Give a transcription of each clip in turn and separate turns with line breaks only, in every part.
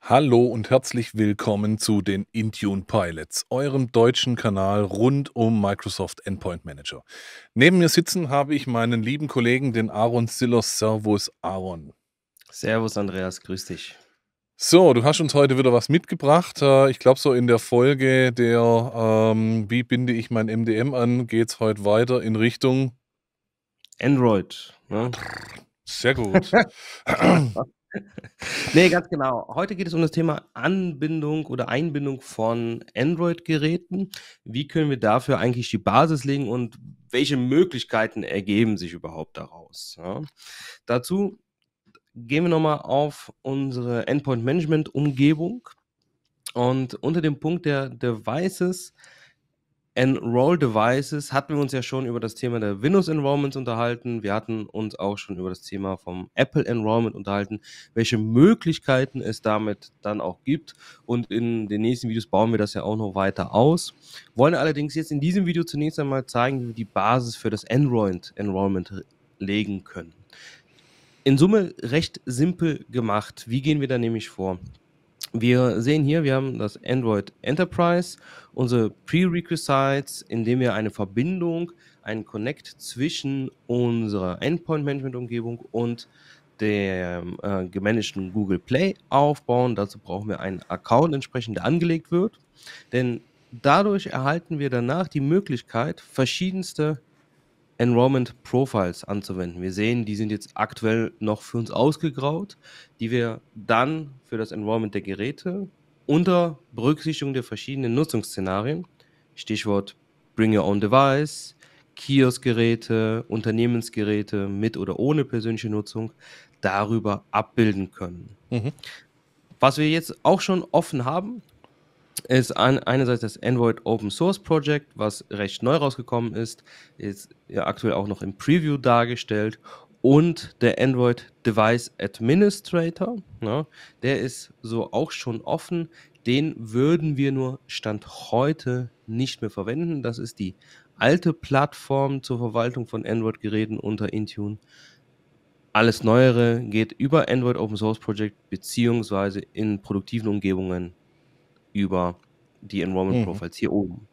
Hallo und herzlich willkommen zu den Intune Pilots, eurem deutschen Kanal rund um Microsoft Endpoint Manager. Neben mir sitzen habe ich meinen lieben Kollegen, den Aaron Sillos. Servus, Aaron. Servus, Andreas, grüß dich. So, du hast uns heute wieder was mitgebracht. Äh, ich glaube, so in der Folge der ähm, Wie binde ich mein MDM an, geht es heute weiter in Richtung Android. Ne? Sehr
gut. nee, ganz genau. Heute geht es um das Thema Anbindung oder Einbindung von Android-Geräten. Wie können wir dafür eigentlich die Basis legen und welche Möglichkeiten ergeben sich überhaupt daraus? Ja. Dazu gehen wir nochmal auf unsere Endpoint-Management-Umgebung. Und unter dem Punkt der Devices Enroll Devices hatten wir uns ja schon über das Thema der Windows Enrollments unterhalten. Wir hatten uns auch schon über das Thema vom Apple Enrollment unterhalten, welche Möglichkeiten es damit dann auch gibt. Und in den nächsten Videos bauen wir das ja auch noch weiter aus. Wollen allerdings jetzt in diesem Video zunächst einmal zeigen, wie wir die Basis für das Android Enrollment legen können. In Summe recht simpel gemacht. Wie gehen wir da nämlich vor? Wir sehen hier, wir haben das Android Enterprise, unsere Prerequisites, indem wir eine Verbindung, einen Connect zwischen unserer Endpoint-Management-Umgebung und dem äh, gemanagten Google Play aufbauen. Dazu brauchen wir einen Account entsprechend, der angelegt wird. Denn dadurch erhalten wir danach die Möglichkeit, verschiedenste Enrollment Profiles anzuwenden. Wir sehen, die sind jetzt aktuell noch für uns ausgegraut, die wir dann für das Enrollment der Geräte unter Berücksichtigung der verschiedenen Nutzungsszenarien, Stichwort Bring Your Own Device, Kioskgeräte, Unternehmensgeräte mit oder ohne persönliche Nutzung, darüber abbilden können. Mhm. Was wir jetzt auch schon offen haben, ist an, einerseits das Android Open Source Project, was recht neu rausgekommen ist, ist ja aktuell auch noch im Preview dargestellt und der Android Device Administrator, ne, der ist so auch schon offen. Den würden wir nur Stand heute nicht mehr verwenden. Das ist die alte Plattform zur Verwaltung von Android-Geräten unter Intune. Alles Neuere geht über Android Open Source Project beziehungsweise in produktiven Umgebungen über die Enrollment Profiles mhm. hier oben.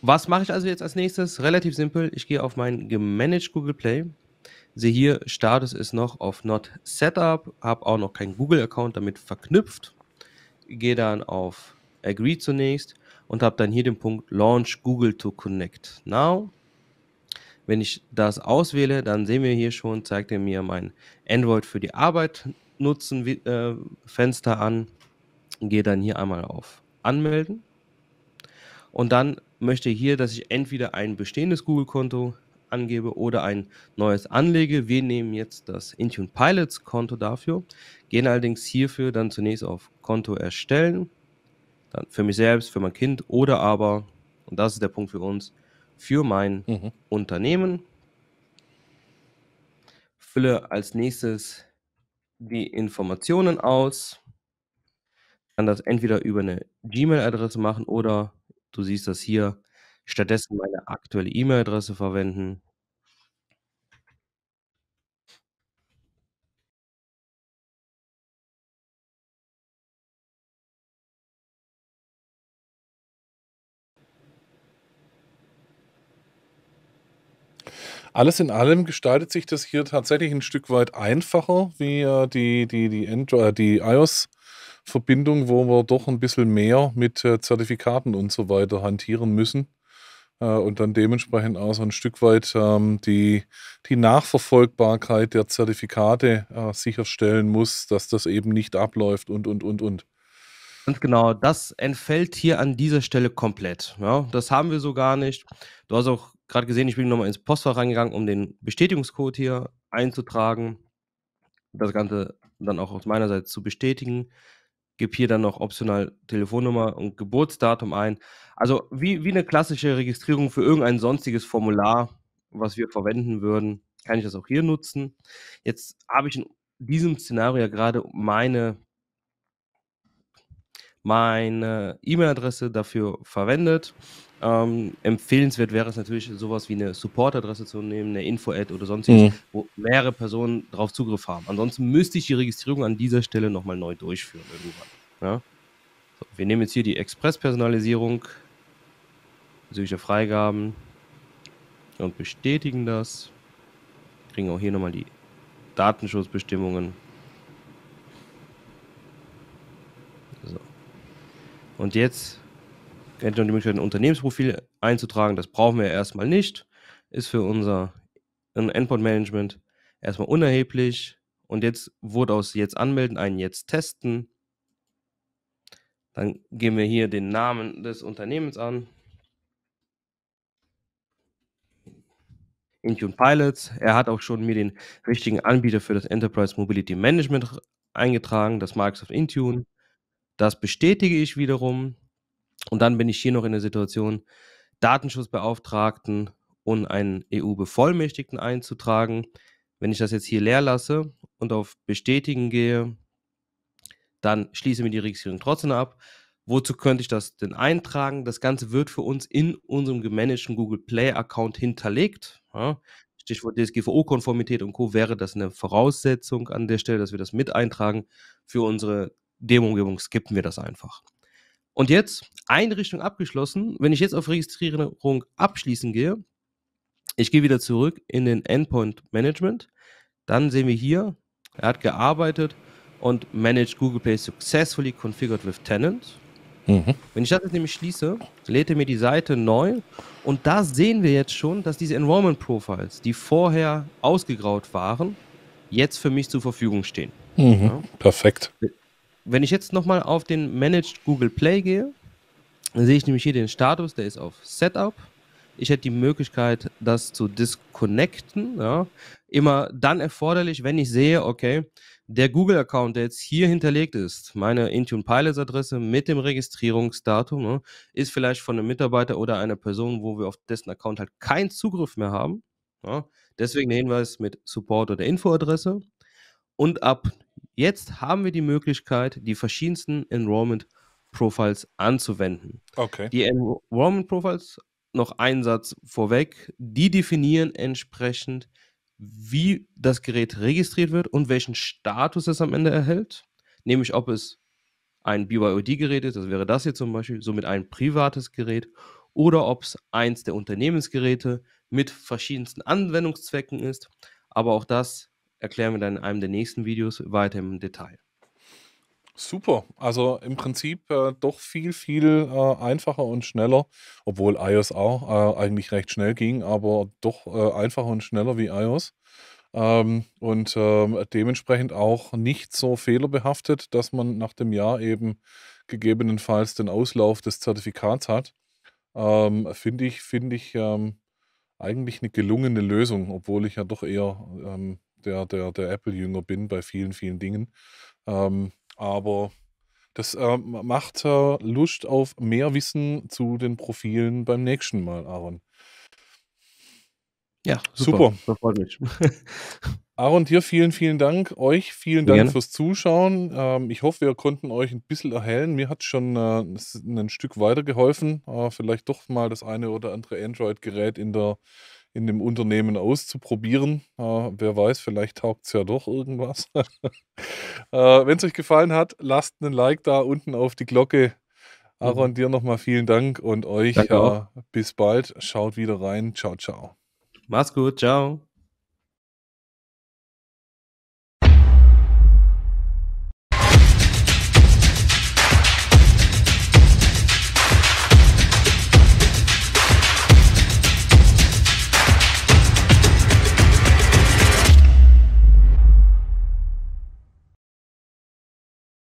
Was mache ich also jetzt als nächstes? Relativ simpel. Ich gehe auf mein gemanaged Google Play. Sehe hier, Status ist noch auf Not Setup. Habe auch noch keinen Google-Account damit verknüpft. Gehe dann auf Agree zunächst und habe dann hier den Punkt Launch Google to Connect Now. Wenn ich das auswähle, dann sehen wir hier schon, zeigt er mir mein Android für die Arbeit nutzen äh, Fenster an gehe dann hier einmal auf Anmelden. Und dann möchte hier, dass ich entweder ein bestehendes Google-Konto angebe oder ein neues anlege. Wir nehmen jetzt das Intune Pilots Konto dafür, gehen allerdings hierfür dann zunächst auf Konto erstellen, dann für mich selbst, für mein Kind oder aber, und das ist der Punkt für uns, für mein mhm. Unternehmen. Fülle als nächstes die Informationen aus kann das entweder über eine Gmail-Adresse machen oder du siehst das hier, stattdessen meine aktuelle E-Mail-Adresse verwenden.
Alles in allem gestaltet sich das hier tatsächlich ein Stück weit einfacher, wie äh, die, die, die, Android, äh, die iOS. Äh, Verbindung, wo wir doch ein bisschen mehr mit äh, Zertifikaten und so weiter hantieren müssen äh, und dann dementsprechend auch so ein Stück weit ähm, die, die Nachverfolgbarkeit der Zertifikate äh, sicherstellen muss, dass das eben nicht abläuft und, und, und, und.
Ganz genau, das entfällt hier an dieser Stelle komplett. Ja, das haben wir so gar nicht. Du hast auch gerade gesehen, ich bin nochmal ins Postfach reingegangen, um den Bestätigungscode hier einzutragen, das Ganze dann auch aus meiner Seite zu bestätigen gib hier dann noch optional Telefonnummer und Geburtsdatum ein. Also wie, wie eine klassische Registrierung für irgendein sonstiges Formular, was wir verwenden würden, kann ich das auch hier nutzen. Jetzt habe ich in diesem Szenario ja gerade meine meine E-Mail-Adresse dafür verwendet. Ähm, empfehlenswert wäre es natürlich, sowas wie eine Support-Adresse zu nehmen, eine Info-Ad oder sonstiges, mhm. wo mehrere Personen darauf Zugriff haben. Ansonsten müsste ich die Registrierung an dieser Stelle nochmal neu durchführen irgendwann. Ja? So, wir nehmen jetzt hier die Express-Personalisierung bezüglich Freigaben und bestätigen das. Kriegen auch hier nochmal die Datenschutzbestimmungen Und jetzt hätte man die Möglichkeit, ein Unternehmensprofil einzutragen. Das brauchen wir erstmal nicht. Ist für unser Endpoint-Management erstmal unerheblich. Und jetzt wurde aus jetzt anmelden ein jetzt testen. Dann geben wir hier den Namen des Unternehmens an. Intune Pilots. Er hat auch schon mir den richtigen Anbieter für das Enterprise Mobility Management eingetragen, das Microsoft Intune. Das bestätige ich wiederum. Und dann bin ich hier noch in der Situation, Datenschutzbeauftragten und einen EU-Bevollmächtigten einzutragen. Wenn ich das jetzt hier leer lasse und auf Bestätigen gehe, dann schließe mir die Registrierung trotzdem ab. Wozu könnte ich das denn eintragen? Das Ganze wird für uns in unserem gemanagten Google Play-Account hinterlegt. Ja, Stichwort DSGVO-Konformität und Co. wäre das eine Voraussetzung an der Stelle, dass wir das mit eintragen für unsere demo Umgebung skippen wir das einfach. Und jetzt, Einrichtung abgeschlossen. Wenn ich jetzt auf Registrierung abschließen gehe, ich gehe wieder zurück in den Endpoint Management. Dann sehen wir hier, er hat gearbeitet und managed Google Play successfully configured with tenant. Mhm. Wenn ich das jetzt nämlich schließe, lädt er mir die Seite neu und da sehen wir jetzt schon, dass diese Enrollment Profiles, die vorher ausgegraut waren, jetzt für mich zur Verfügung stehen. Mhm. Ja. Perfekt. Äh, wenn ich jetzt nochmal auf den Managed Google Play gehe, dann sehe ich nämlich hier den Status, der ist auf Setup. Ich hätte die Möglichkeit, das zu disconnecten. Ja. Immer dann erforderlich, wenn ich sehe, okay, der Google-Account, der jetzt hier hinterlegt ist, meine Intune Pilots-Adresse mit dem Registrierungsdatum, ne, ist vielleicht von einem Mitarbeiter oder einer Person, wo wir auf dessen Account halt keinen Zugriff mehr haben. Ja. Deswegen der Hinweis mit Support- oder Info-Adresse. Und ab jetzt haben wir die Möglichkeit, die verschiedensten Enrollment Profiles anzuwenden. Okay. Die Enrollment Profiles, noch ein Satz vorweg, die definieren entsprechend, wie das Gerät registriert wird und welchen Status es am Ende erhält. Nämlich, ob es ein BYOD-Gerät ist, das wäre das hier zum Beispiel, somit ein privates Gerät, oder ob es eins der Unternehmensgeräte mit verschiedensten Anwendungszwecken ist. Aber auch das erklären wir dann in einem der nächsten Videos weiter im Detail. Super, also im Prinzip
äh, doch viel, viel äh, einfacher und schneller, obwohl iOS auch äh, eigentlich recht schnell ging, aber doch äh, einfacher und schneller wie iOS. Ähm, und ähm, dementsprechend auch nicht so fehlerbehaftet, dass man nach dem Jahr eben gegebenenfalls den Auslauf des Zertifikats hat. Ähm, finde ich, finde ich ähm, eigentlich eine gelungene Lösung, obwohl ich ja doch eher ähm, der, der, der Apple-Jünger bin bei vielen, vielen Dingen. Ähm, aber das äh, macht äh, Lust auf mehr Wissen zu den Profilen beim nächsten Mal, Aaron.
Ja, super. super. Das freut mich.
Aaron, dir vielen, vielen Dank. Euch vielen Dank Gerne. fürs Zuschauen. Ähm, ich hoffe, wir konnten euch ein bisschen erhellen. Mir hat es schon äh, ein Stück weitergeholfen. Äh, vielleicht doch mal das eine oder andere Android-Gerät in der in dem Unternehmen auszuprobieren. Äh, wer weiß, vielleicht taugt es ja doch irgendwas. äh, Wenn es euch gefallen hat, lasst einen Like da unten auf die Glocke. Aaron, mhm. dir nochmal vielen Dank und euch bis bald. Schaut wieder rein. Ciao, ciao. Mach's gut. Ciao.